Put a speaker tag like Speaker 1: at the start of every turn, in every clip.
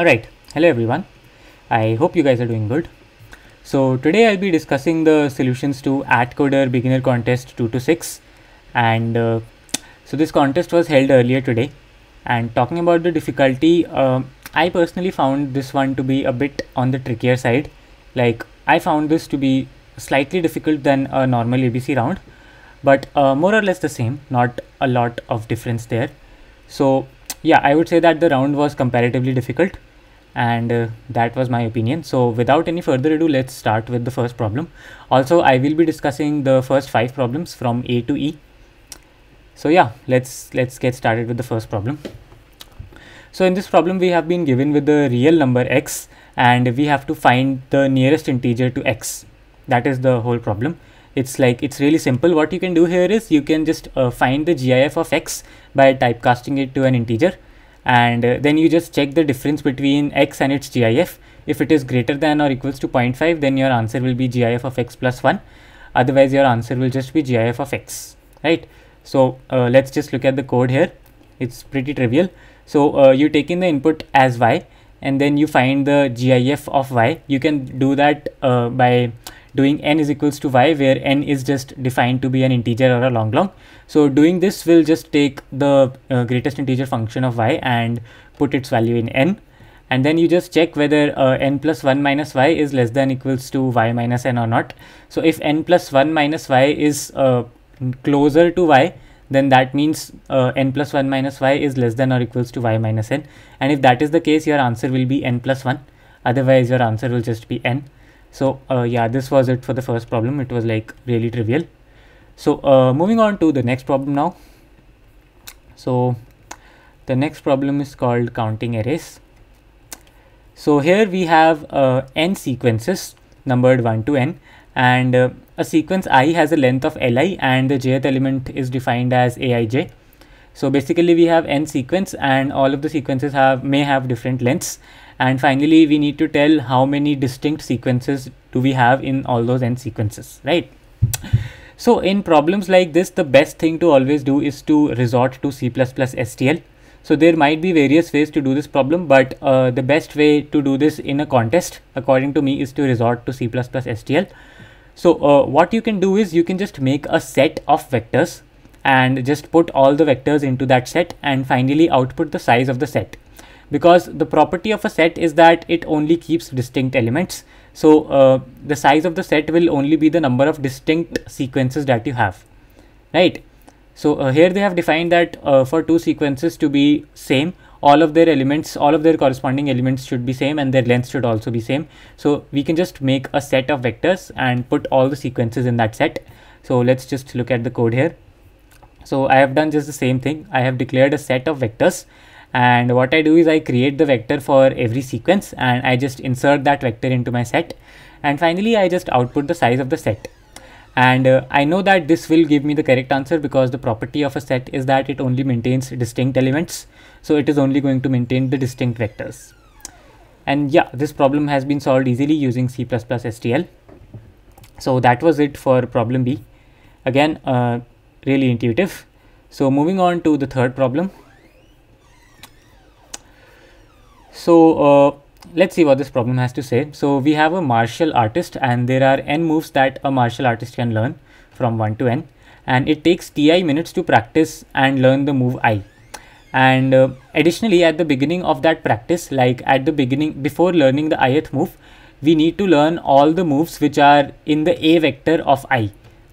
Speaker 1: Alright, hello everyone. I hope you guys are doing good. So today I'll be discussing the solutions to AtCoder Beginner Contest 2 to 6 and uh, so this contest was held earlier today and talking about the difficulty, uh, I personally found this one to be a bit on the trickier side. Like I found this to be slightly difficult than a normal ABC round but uh, more or less the same, not a lot of difference there. So yeah, I would say that the round was comparatively difficult and uh, that was my opinion so without any further ado let's start with the first problem also i will be discussing the first five problems from a to e so yeah let's let's get started with the first problem so in this problem we have been given with the real number x and we have to find the nearest integer to x that is the whole problem it's like it's really simple what you can do here is you can just uh, find the gif of x by typecasting it to an integer and uh, then you just check the difference between x and its GIF. If it is greater than or equals to 0.5 then your answer will be GIF of x plus 1 otherwise your answer will just be GIF of x right. So uh, let's just look at the code here it's pretty trivial. So uh, you take in the input as y and then you find the GIF of y you can do that uh, by doing n is equals to y where n is just defined to be an integer or a long long. So doing this will just take the uh, greatest integer function of y and put its value in n and then you just check whether uh, n plus 1 minus y is less than equals to y minus n or not. So if n plus 1 minus y is uh, closer to y then that means uh, n plus 1 minus y is less than or equals to y minus n and if that is the case your answer will be n plus 1 otherwise your answer will just be n. So uh, yeah, this was it for the first problem. It was like really trivial. So uh, moving on to the next problem now. So the next problem is called counting arrays. So here we have uh, n sequences numbered 1 to n and uh, a sequence i has a length of li and the jth element is defined as aij. So basically we have n sequence and all of the sequences have may have different lengths and finally we need to tell how many distinct sequences do we have in all those n sequences right so in problems like this the best thing to always do is to resort to c++ stl so there might be various ways to do this problem but uh, the best way to do this in a contest according to me is to resort to c++ stl so uh, what you can do is you can just make a set of vectors and just put all the vectors into that set and finally output the size of the set because the property of a set is that it only keeps distinct elements. So uh, the size of the set will only be the number of distinct sequences that you have, right? So uh, here they have defined that uh, for two sequences to be same, all of their elements, all of their corresponding elements should be same and their length should also be same. So we can just make a set of vectors and put all the sequences in that set. So let's just look at the code here. So I have done just the same thing. I have declared a set of vectors and what I do is I create the vector for every sequence and I just insert that vector into my set and finally I just output the size of the set and uh, I know that this will give me the correct answer because the property of a set is that it only maintains distinct elements so it is only going to maintain the distinct vectors and yeah this problem has been solved easily using C++ STL so that was it for problem B again uh, really intuitive so moving on to the third problem So uh, let's see what this problem has to say. So we have a martial artist and there are n moves that a martial artist can learn from 1 to n and it takes ti minutes to practice and learn the move i. And uh, additionally at the beginning of that practice like at the beginning before learning the ith move we need to learn all the moves which are in the a vector of i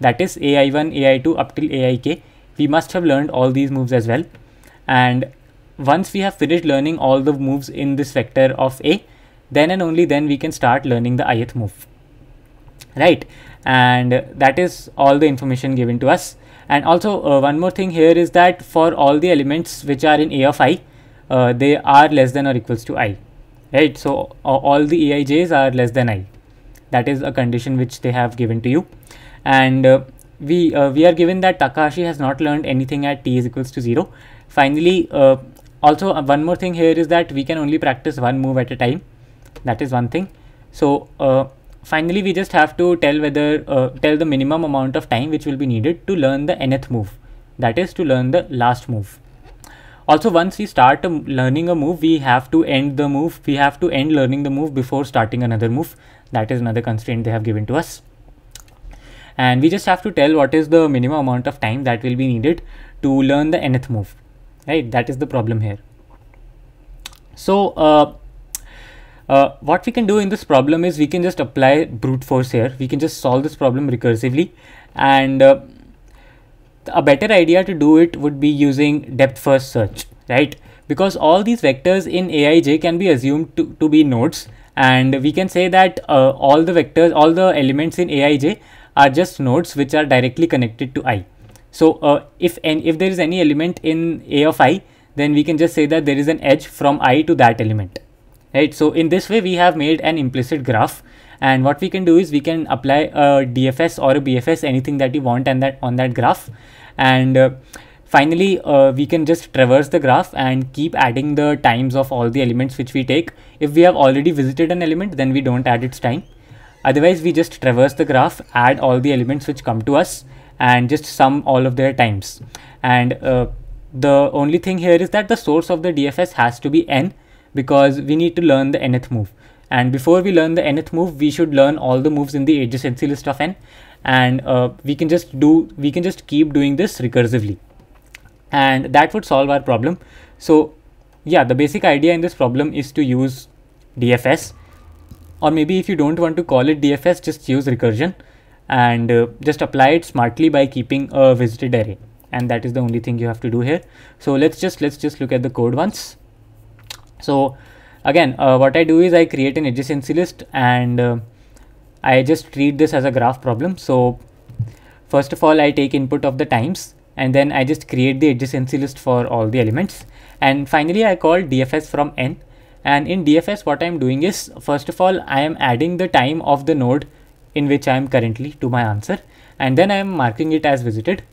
Speaker 1: that is ai1, ai2 up till aik we must have learned all these moves as well and once we have finished learning all the moves in this vector of A, then and only then we can start learning the ith move. Right. And that is all the information given to us. And also uh, one more thing here is that for all the elements which are in A of i, uh, they are less than or equals to i. Right. So uh, all the aij's are less than i. That is a condition which they have given to you. And uh, we, uh, we are given that Takahashi has not learned anything at t is equals to 0. Finally, uh, also, uh, one more thing here is that we can only practice one move at a time. That is one thing. So uh, finally, we just have to tell whether uh, tell the minimum amount of time which will be needed to learn the nth move. That is to learn the last move. Also, once we start um, learning a move, we have to end the move. We have to end learning the move before starting another move. That is another constraint they have given to us and we just have to tell what is the minimum amount of time that will be needed to learn the nth move right that is the problem here so uh, uh, what we can do in this problem is we can just apply brute force here we can just solve this problem recursively and uh, a better idea to do it would be using depth first search right because all these vectors in aij can be assumed to, to be nodes and we can say that uh, all the vectors all the elements in aij are just nodes which are directly connected to i so uh, if n if there is any element in A of i, then we can just say that there is an edge from i to that element, right? So in this way, we have made an implicit graph. And what we can do is we can apply a DFS or a BFS, anything that you want and that on that graph. And uh, finally, uh, we can just traverse the graph and keep adding the times of all the elements which we take. If we have already visited an element, then we don't add its time. Otherwise, we just traverse the graph, add all the elements which come to us and just sum all of their times. And uh, the only thing here is that the source of the DFS has to be n because we need to learn the nth move. And before we learn the nth move, we should learn all the moves in the adjacency list of n. And uh, we can just do, we can just keep doing this recursively. And that would solve our problem. So yeah, the basic idea in this problem is to use DFS or maybe if you don't want to call it DFS, just use recursion and uh, just apply it smartly by keeping a visited array and that is the only thing you have to do here so let's just let's just look at the code once so again uh, what i do is i create an adjacency list and uh, i just treat this as a graph problem so first of all i take input of the times and then i just create the adjacency list for all the elements and finally i call dfs from n and in dfs what i'm doing is first of all i am adding the time of the node in which I am currently to my answer and then I am marking it as visited.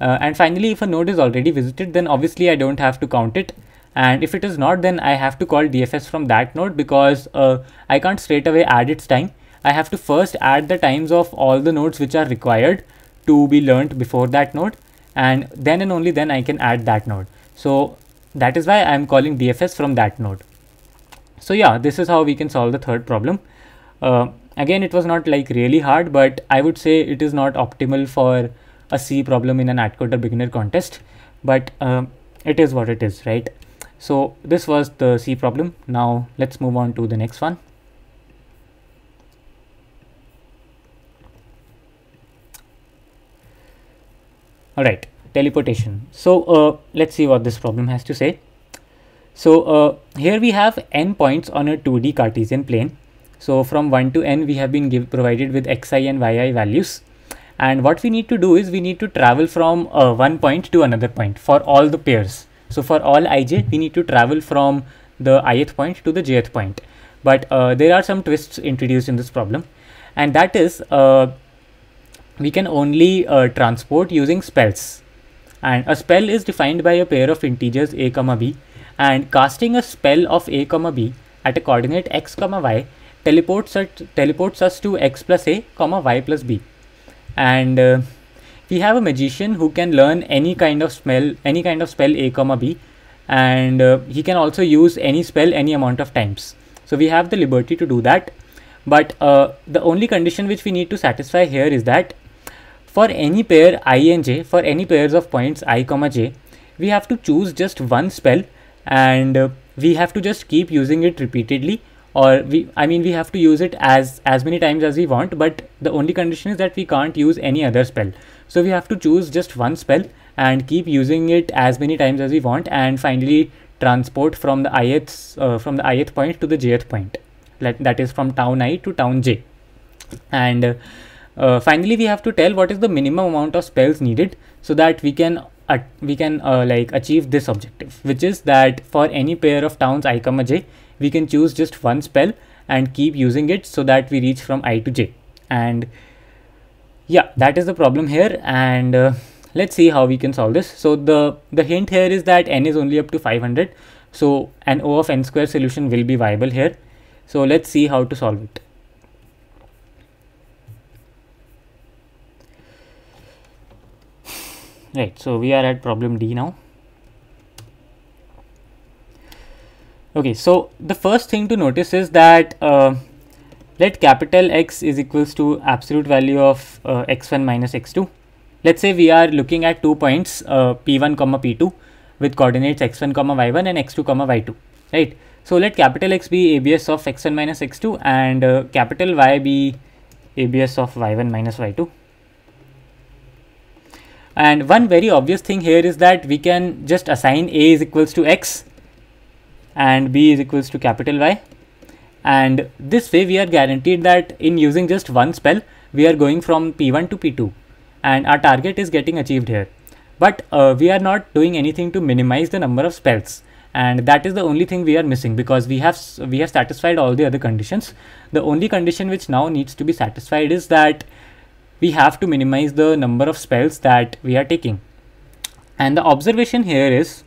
Speaker 1: Uh, and finally, if a node is already visited, then obviously I don't have to count it. And if it is not, then I have to call DFS from that node because uh, I can't straight away add its time. I have to first add the times of all the nodes which are required to be learned before that node. And then and only then I can add that node. So that is why I'm calling DFS from that node. So yeah, this is how we can solve the third problem. Uh, Again, it was not like really hard, but I would say it is not optimal for a C problem in an atcoder beginner contest, but um, it is what it is, right? So this was the C problem. Now let's move on to the next one. All right, teleportation. So uh, let's see what this problem has to say. So uh, here we have n points on a 2D Cartesian plane so from 1 to n we have been give, provided with xi and yi values and what we need to do is we need to travel from uh, one point to another point for all the pairs. So for all ij we need to travel from the ith point to the jth point but uh, there are some twists introduced in this problem and that is uh, we can only uh, transport using spells and a spell is defined by a pair of integers a comma b and casting a spell of a comma b at a coordinate x comma y teleports us, teleports us to x plus a comma y plus b and uh, we have a magician who can learn any kind of spell any kind of spell a comma b and uh, he can also use any spell any amount of times so we have the liberty to do that but uh, the only condition which we need to satisfy here is that for any pair i and j for any pairs of points i comma j we have to choose just one spell and uh, we have to just keep using it repeatedly or we i mean we have to use it as as many times as we want but the only condition is that we can't use any other spell so we have to choose just one spell and keep using it as many times as we want and finally transport from the ith uh, from the ith point to the jth point Like that is from town i to town j and uh, uh, finally we have to tell what is the minimum amount of spells needed so that we can we can uh, like achieve this objective which is that for any pair of towns i comma j we can choose just one spell and keep using it so that we reach from i to j and yeah that is the problem here and uh, let's see how we can solve this so the the hint here is that n is only up to 500 so an o of n square solution will be viable here so let's see how to solve it right so we are at problem d now Okay, so the first thing to notice is that uh, let capital X is equals to absolute value of uh, x1 minus x2. Let's say we are looking at two points uh, p1 comma p2 with coordinates x1 comma y1 and x2 comma y2, right? So let capital X be abs of x1 minus x2 and uh, capital Y be abs of y1 minus y2. And one very obvious thing here is that we can just assign a is equals to x and b is equals to capital Y. And this way we are guaranteed that in using just one spell, we are going from P1 to P2 and our target is getting achieved here. But uh, we are not doing anything to minimize the number of spells and that is the only thing we are missing because we have we have satisfied all the other conditions. The only condition which now needs to be satisfied is that we have to minimize the number of spells that we are taking. And the observation here is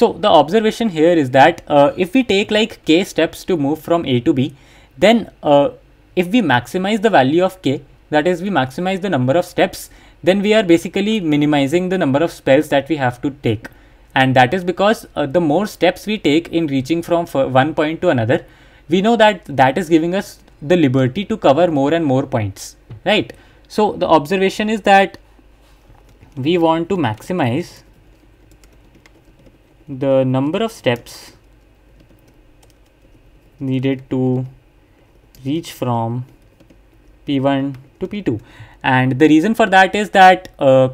Speaker 1: So the observation here is that uh, if we take like k steps to move from A to B, then uh, if we maximize the value of k, that is we maximize the number of steps, then we are basically minimizing the number of spells that we have to take. And that is because uh, the more steps we take in reaching from one point to another, we know that that is giving us the liberty to cover more and more points, right? So the observation is that we want to maximize the number of steps needed to reach from P1 to P2 and the reason for that is that uh,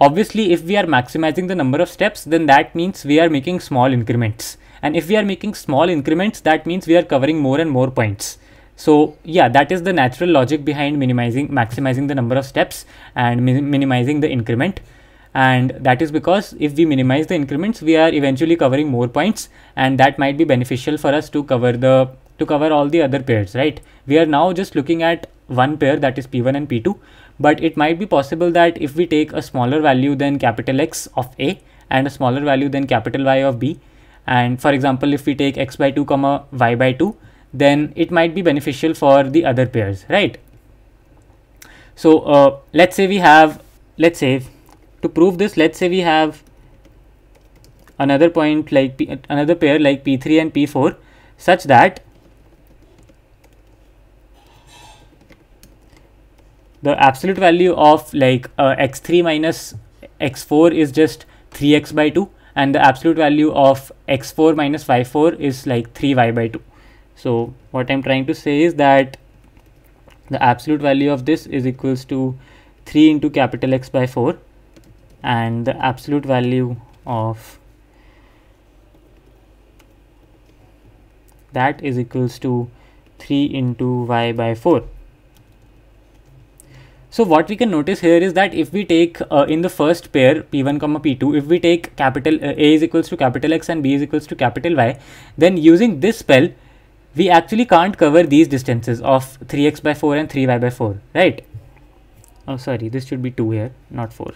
Speaker 1: obviously if we are maximizing the number of steps then that means we are making small increments and if we are making small increments that means we are covering more and more points so yeah that is the natural logic behind minimizing maximizing the number of steps and mi minimizing the increment and that is because if we minimize the increments we are eventually covering more points and that might be beneficial for us to cover the to cover all the other pairs right we are now just looking at one pair that is p1 and p2 but it might be possible that if we take a smaller value than capital x of a and a smaller value than capital y of b and for example if we take x by 2 comma y by 2 then it might be beneficial for the other pairs right so uh, let's say we have let's say to prove this, let's say we have another point like P, another pair like P3 and P4 such that the absolute value of like uh, x3 minus x4 is just 3x by 2 and the absolute value of x4 minus y4 is like 3y by 2. So what I'm trying to say is that the absolute value of this is equals to 3 into capital X by 4 and the absolute value of that is equals to 3 into y by 4. So what we can notice here is that if we take uh, in the first pair P1 comma P2, if we take capital uh, A is equals to capital X and B is equals to capital Y, then using this spell, we actually can't cover these distances of 3x by 4 and 3y by 4, right? Oh, sorry, this should be 2 here, not 4.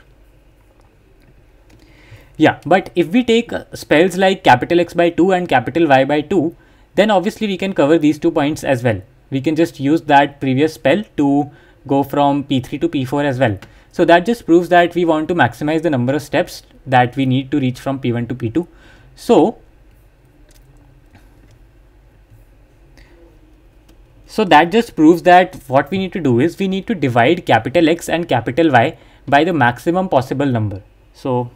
Speaker 1: Yeah, but if we take uh, spells like capital X by 2 and capital Y by 2, then obviously we can cover these two points as well. We can just use that previous spell to go from P3 to P4 as well. So that just proves that we want to maximize the number of steps that we need to reach from P1 to P2. So, so that just proves that what we need to do is we need to divide capital X and capital Y by the maximum possible number. So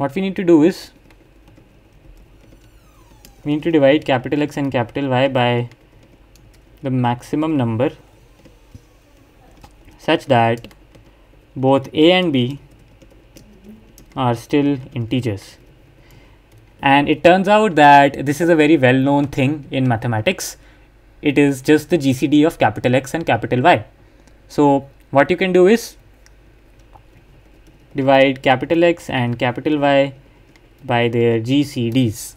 Speaker 1: what we need to do is we need to divide capital X and capital Y by the maximum number such that both A and B are still integers. And it turns out that this is a very well-known thing in mathematics. It is just the GCD of capital X and capital Y. So what you can do is divide capital X and capital Y by their GCDs.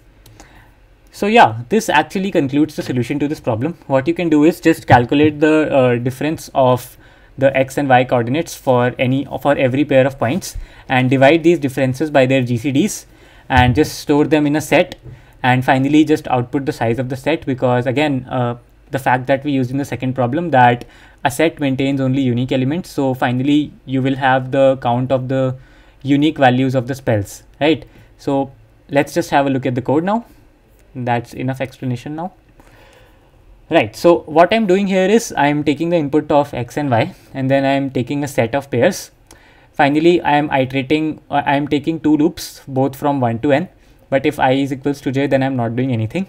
Speaker 1: So yeah, this actually concludes the solution to this problem. What you can do is just calculate the uh, difference of the x and y coordinates for any for every pair of points and divide these differences by their GCDs and just store them in a set and finally just output the size of the set because again uh, the fact that we used in the second problem that a set maintains only unique elements so finally you will have the count of the unique values of the spells right so let's just have a look at the code now that's enough explanation now right so what i'm doing here is i'm taking the input of x and y and then i'm taking a set of pairs finally i am iterating uh, i am taking two loops both from 1 to n but if i is equals to j then i'm not doing anything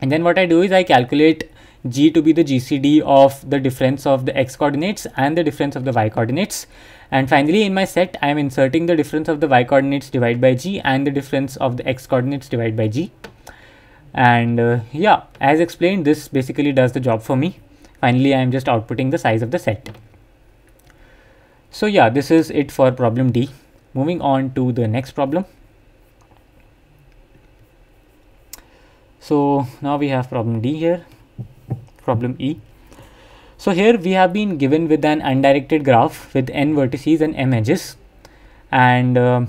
Speaker 1: and then what i do is i calculate g to be the GCD of the difference of the x coordinates and the difference of the y coordinates. And finally, in my set, I am inserting the difference of the y coordinates divided by g and the difference of the x coordinates divided by g. And uh, yeah, as explained, this basically does the job for me. Finally, I am just outputting the size of the set. So yeah, this is it for problem D. Moving on to the next problem. So now we have problem D here problem E. So here we have been given with an undirected graph with n vertices and m edges and uh,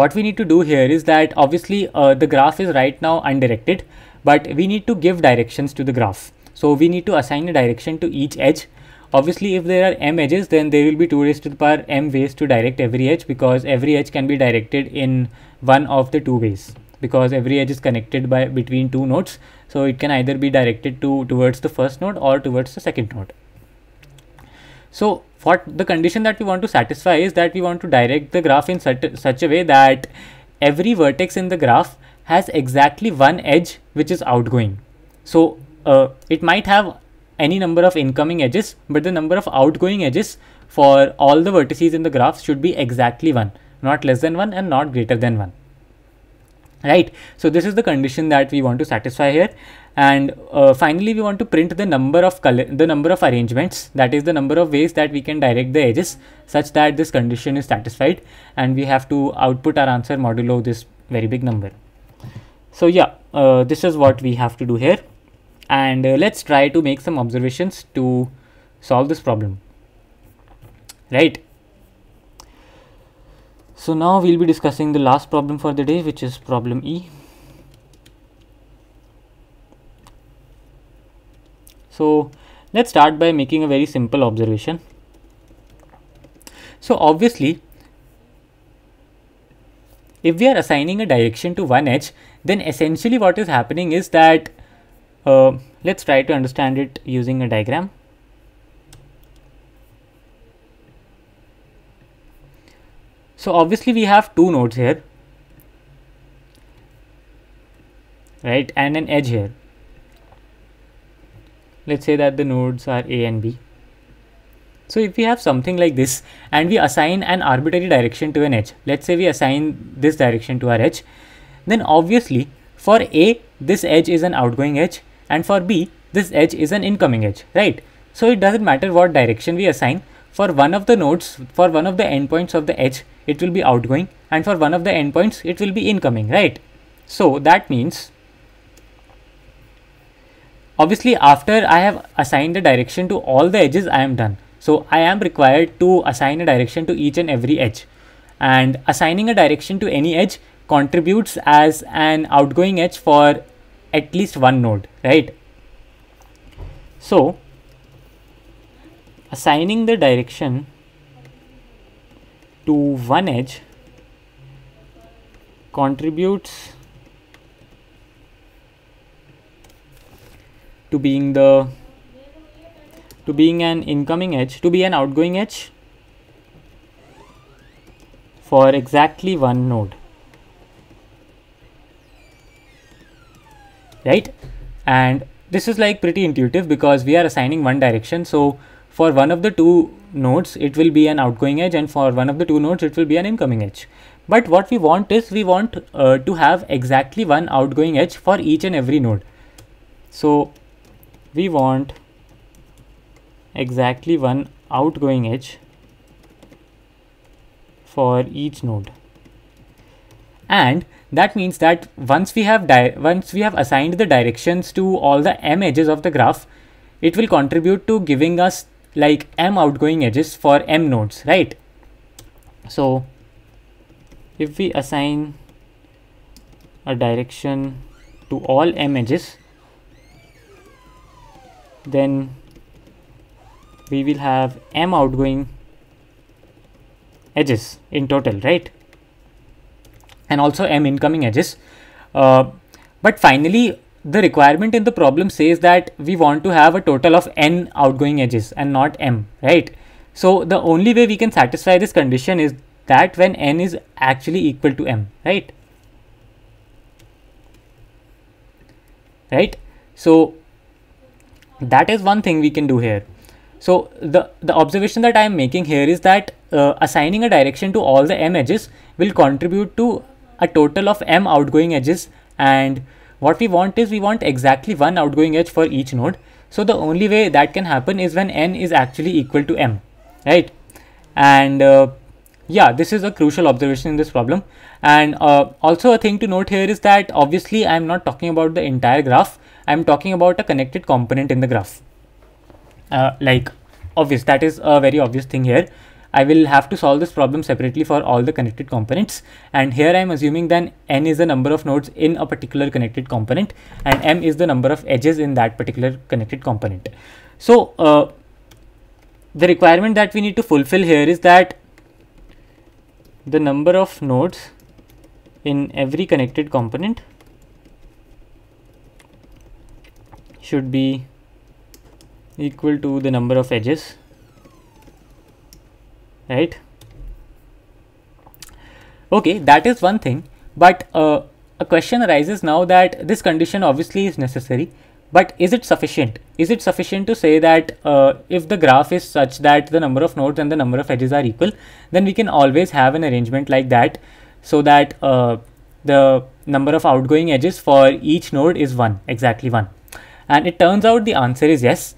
Speaker 1: what we need to do here is that obviously uh, the graph is right now undirected but we need to give directions to the graph. So we need to assign a direction to each edge. Obviously if there are m edges then there will be 2 raised to the power m ways to direct every edge because every edge can be directed in one of the two ways because every edge is connected by between two nodes so it can either be directed to towards the first node or towards the second node so what the condition that we want to satisfy is that we want to direct the graph in such a, such a way that every vertex in the graph has exactly one edge which is outgoing so uh, it might have any number of incoming edges but the number of outgoing edges for all the vertices in the graph should be exactly 1 not less than 1 and not greater than 1 right so this is the condition that we want to satisfy here and uh, finally we want to print the number of color the number of arrangements that is the number of ways that we can direct the edges such that this condition is satisfied and we have to output our answer modulo this very big number so yeah uh, this is what we have to do here and uh, let's try to make some observations to solve this problem right so now we'll be discussing the last problem for the day which is problem E. So let's start by making a very simple observation. So obviously if we are assigning a direction to one edge then essentially what is happening is that uh, let's try to understand it using a diagram. So obviously we have two nodes here, right, and an edge here. Let's say that the nodes are A and B. So if we have something like this and we assign an arbitrary direction to an edge, let's say we assign this direction to our edge, then obviously for A, this edge is an outgoing edge and for B, this edge is an incoming edge, right? So it doesn't matter what direction we assign, for one of the nodes, for one of the endpoints of the edge, it will be outgoing and for one of the endpoints it will be incoming right so that means obviously after i have assigned the direction to all the edges i am done so i am required to assign a direction to each and every edge and assigning a direction to any edge contributes as an outgoing edge for at least one node right so assigning the direction to one edge contributes to being the to being an incoming edge to be an outgoing edge for exactly one node right and this is like pretty intuitive because we are assigning one direction so for one of the two nodes it will be an outgoing edge and for one of the two nodes it will be an incoming edge. But what we want is we want uh, to have exactly one outgoing edge for each and every node. So we want exactly one outgoing edge for each node. And that means that once we have once we have assigned the directions to all the m edges of the graph, it will contribute to giving us like m outgoing edges for m nodes, right? So if we assign a direction to all m edges, then we will have m outgoing edges in total, right? And also m incoming edges. Uh, but finally, the requirement in the problem says that we want to have a total of n outgoing edges and not m, right? So the only way we can satisfy this condition is that when n is actually equal to m, right? Right? So that is one thing we can do here. So the, the observation that I am making here is that uh, assigning a direction to all the m edges will contribute to a total of m outgoing edges and what we want is we want exactly one outgoing edge for each node. So the only way that can happen is when n is actually equal to m, right? And uh, yeah, this is a crucial observation in this problem. And uh, also a thing to note here is that obviously I'm not talking about the entire graph. I'm talking about a connected component in the graph. Uh, like obvious, that is a very obvious thing here. I will have to solve this problem separately for all the connected components. And here I am assuming that n is the number of nodes in a particular connected component and m is the number of edges in that particular connected component. So uh, the requirement that we need to fulfill here is that the number of nodes in every connected component should be equal to the number of edges right okay that is one thing but uh, a question arises now that this condition obviously is necessary but is it sufficient is it sufficient to say that uh, if the graph is such that the number of nodes and the number of edges are equal then we can always have an arrangement like that so that uh, the number of outgoing edges for each node is 1 exactly 1 and it turns out the answer is yes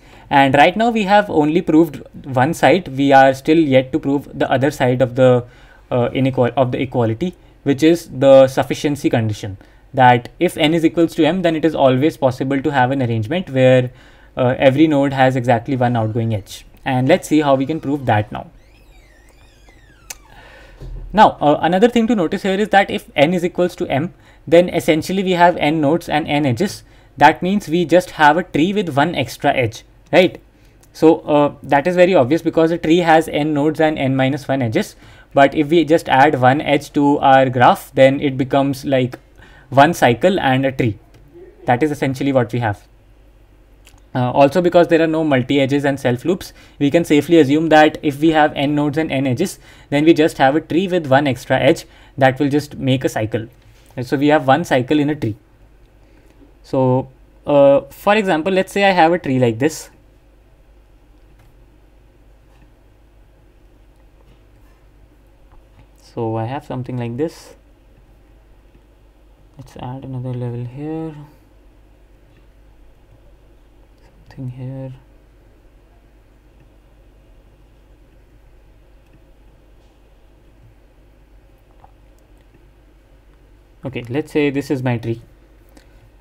Speaker 1: and right now we have only proved one side. We are still yet to prove the other side of the uh, inequality of the equality, which is the sufficiency condition that if n is equals to m, then it is always possible to have an arrangement where uh, every node has exactly one outgoing edge. And let's see how we can prove that now. Now, uh, another thing to notice here is that if n is equals to m, then essentially we have n nodes and n edges. That means we just have a tree with one extra edge right? So uh, that is very obvious because a tree has n nodes and n minus 1 edges. But if we just add one edge to our graph, then it becomes like one cycle and a tree. That is essentially what we have. Uh, also because there are no multi edges and self loops, we can safely assume that if we have n nodes and n edges, then we just have a tree with one extra edge that will just make a cycle. And so we have one cycle in a tree. So uh, for example, let's say I have a tree like this so I have something like this let's add another level here something here okay let's say this is my tree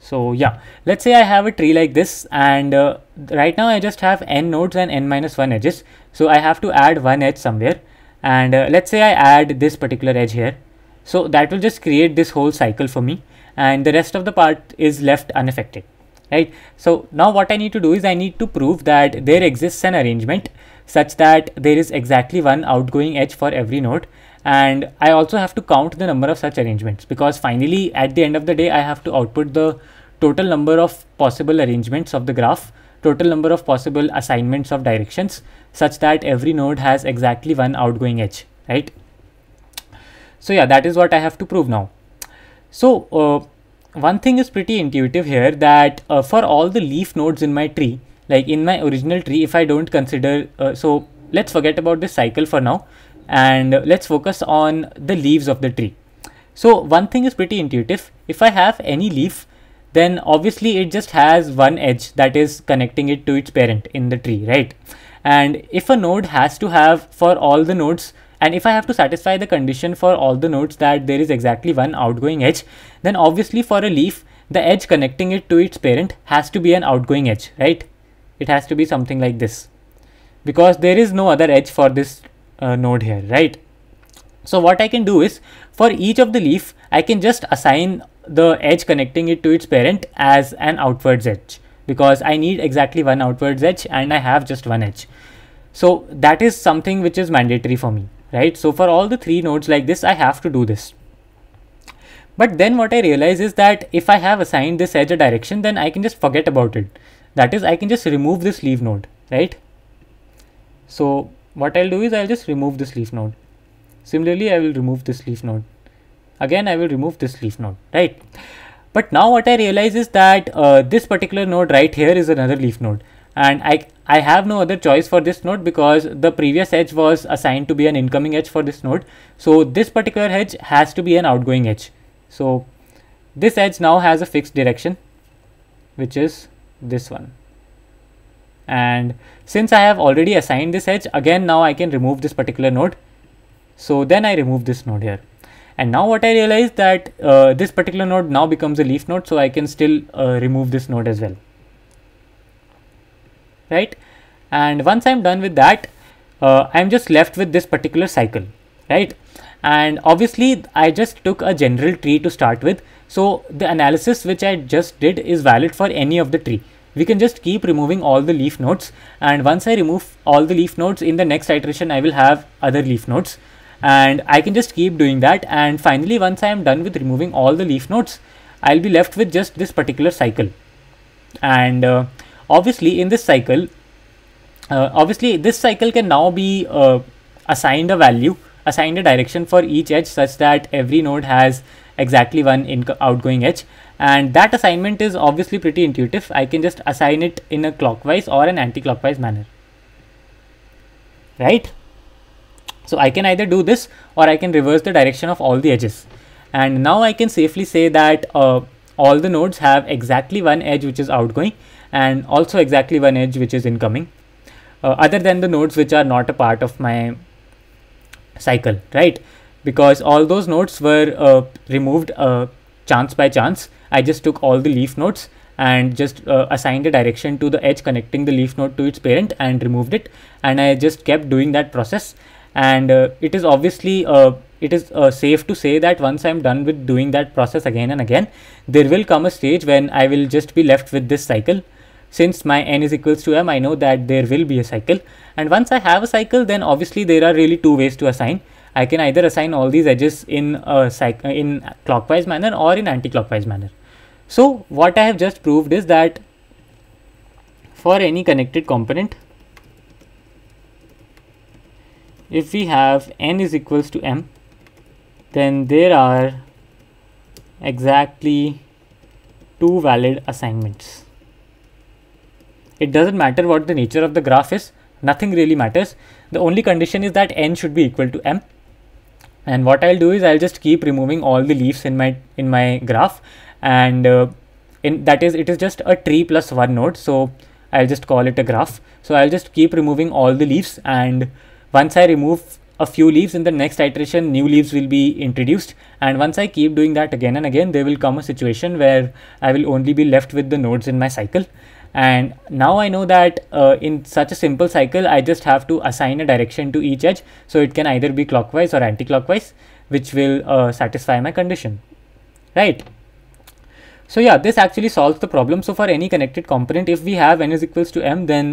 Speaker 1: so yeah, let's say I have a tree like this and uh, right now I just have n nodes and n minus 1 edges. So I have to add one edge somewhere and uh, let's say I add this particular edge here. So that will just create this whole cycle for me and the rest of the part is left unaffected, right? So now what I need to do is I need to prove that there exists an arrangement such that there is exactly one outgoing edge for every node and I also have to count the number of such arrangements because finally at the end of the day I have to output the total number of possible arrangements of the graph total number of possible assignments of directions such that every node has exactly one outgoing edge, right? So yeah, that is what I have to prove now. So uh, one thing is pretty intuitive here that uh, for all the leaf nodes in my tree, like in my original tree, if I don't consider, uh, so let's forget about this cycle for now and let's focus on the leaves of the tree. So one thing is pretty intuitive. If I have any leaf, then obviously it just has one edge that is connecting it to its parent in the tree, right? And if a node has to have for all the nodes, and if I have to satisfy the condition for all the nodes that there is exactly one outgoing edge, then obviously for a leaf, the edge connecting it to its parent has to be an outgoing edge, right? It has to be something like this because there is no other edge for this uh, node here, right? So what I can do is for each of the leaf, I can just assign the edge connecting it to its parent as an outwards edge because I need exactly one outwards edge and I have just one edge. So that is something which is mandatory for me, right? So for all the three nodes like this, I have to do this. But then what I realize is that if I have assigned this edge a direction, then I can just forget about it. That is, I can just remove this leaf node, right? So what I'll do is I'll just remove this leaf node. Similarly, I will remove this leaf node again I will remove this leaf node right but now what I realize is that uh, this particular node right here is another leaf node and I I have no other choice for this node because the previous edge was assigned to be an incoming edge for this node so this particular edge has to be an outgoing edge so this edge now has a fixed direction which is this one and since I have already assigned this edge again now I can remove this particular node so then I remove this node here and now what I realize that uh, this particular node now becomes a leaf node so I can still uh, remove this node as well right and once I'm done with that uh, I'm just left with this particular cycle right and obviously I just took a general tree to start with so the analysis which I just did is valid for any of the tree we can just keep removing all the leaf nodes and once I remove all the leaf nodes in the next iteration I will have other leaf nodes and I can just keep doing that and finally once I am done with removing all the leaf nodes I'll be left with just this particular cycle and uh, obviously in this cycle uh, obviously this cycle can now be uh, assigned a value assigned a direction for each edge such that every node has exactly one outgoing edge and that assignment is obviously pretty intuitive I can just assign it in a clockwise or an anti-clockwise manner right so I can either do this or I can reverse the direction of all the edges. And now I can safely say that uh, all the nodes have exactly one edge which is outgoing and also exactly one edge which is incoming uh, other than the nodes which are not a part of my cycle, right? Because all those nodes were uh, removed uh, chance by chance. I just took all the leaf nodes and just uh, assigned a direction to the edge connecting the leaf node to its parent and removed it and I just kept doing that process and uh, it is obviously uh, it is uh, safe to say that once I'm done with doing that process again and again, there will come a stage when I will just be left with this cycle. Since my n is equals to m, I know that there will be a cycle. And once I have a cycle, then obviously there are really two ways to assign. I can either assign all these edges in a cycle in clockwise manner or in anti-clockwise manner. So what I have just proved is that for any connected component, if we have n is equals to m then there are exactly two valid assignments it doesn't matter what the nature of the graph is nothing really matters the only condition is that n should be equal to m and what I'll do is I'll just keep removing all the leaves in my in my graph and uh, in that is it is just a tree plus one node so I'll just call it a graph so I'll just keep removing all the leaves and once I remove a few leaves in the next iteration new leaves will be introduced and once I keep doing that again and again there will come a situation where I will only be left with the nodes in my cycle and now I know that uh, in such a simple cycle I just have to assign a direction to each edge so it can either be clockwise or anti-clockwise which will uh, satisfy my condition right so yeah, this actually solves the problem. So for any connected component, if we have n is equals to m, then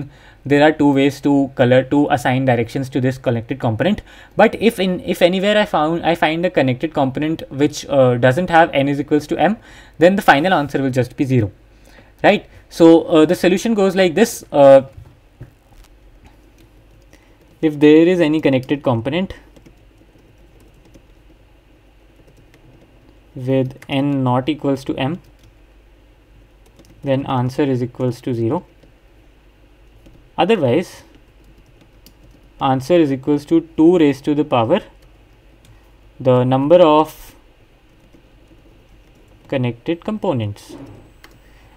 Speaker 1: there are two ways to color to assign directions to this connected component. But if in if anywhere I found I find a connected component which uh, doesn't have n is equals to m, then the final answer will just be zero, right? So uh, the solution goes like this: uh, if there is any connected component with n not equals to m then answer is equals to 0 otherwise answer is equals to 2 raised to the power the number of connected components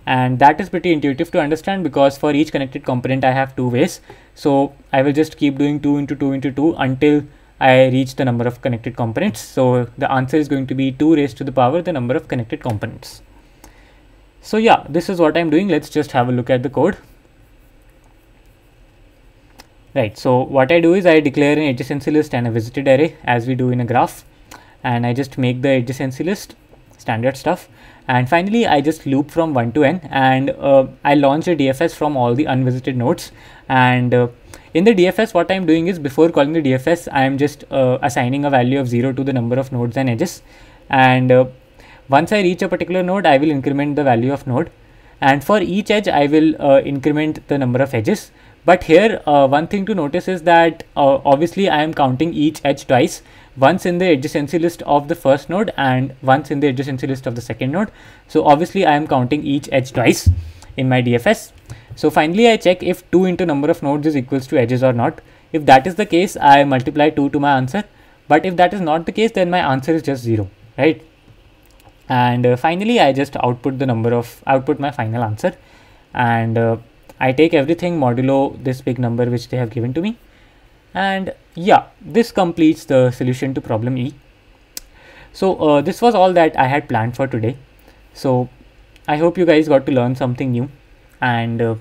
Speaker 1: and that is pretty intuitive to understand because for each connected component I have two ways so I will just keep doing 2 into 2 into 2 until I reach the number of connected components so the answer is going to be 2 raised to the power the number of connected components so yeah, this is what I'm doing. Let's just have a look at the code. Right, so what I do is I declare an adjacency list and a visited array as we do in a graph. And I just make the adjacency list, standard stuff. And finally, I just loop from 1 to n and uh, I launch a DFS from all the unvisited nodes. And uh, in the DFS, what I'm doing is before calling the DFS, I'm just uh, assigning a value of 0 to the number of nodes and edges. And uh, once I reach a particular node, I will increment the value of node and for each edge, I will uh, increment the number of edges. But here, uh, one thing to notice is that uh, obviously I am counting each edge twice, once in the adjacency list of the first node and once in the adjacency list of the second node. So obviously I am counting each edge twice in my DFS. So finally I check if 2 into number of nodes is equals to edges or not. If that is the case, I multiply 2 to my answer. But if that is not the case, then my answer is just 0, right? and uh, finally I just output the number of output my final answer and uh, I take everything modulo this big number which they have given to me and yeah this completes the solution to problem E. So uh, this was all that I had planned for today. So I hope you guys got to learn something new and uh,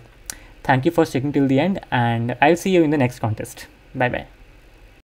Speaker 1: thank you for sticking till the end and I'll see you in the next contest. Bye bye.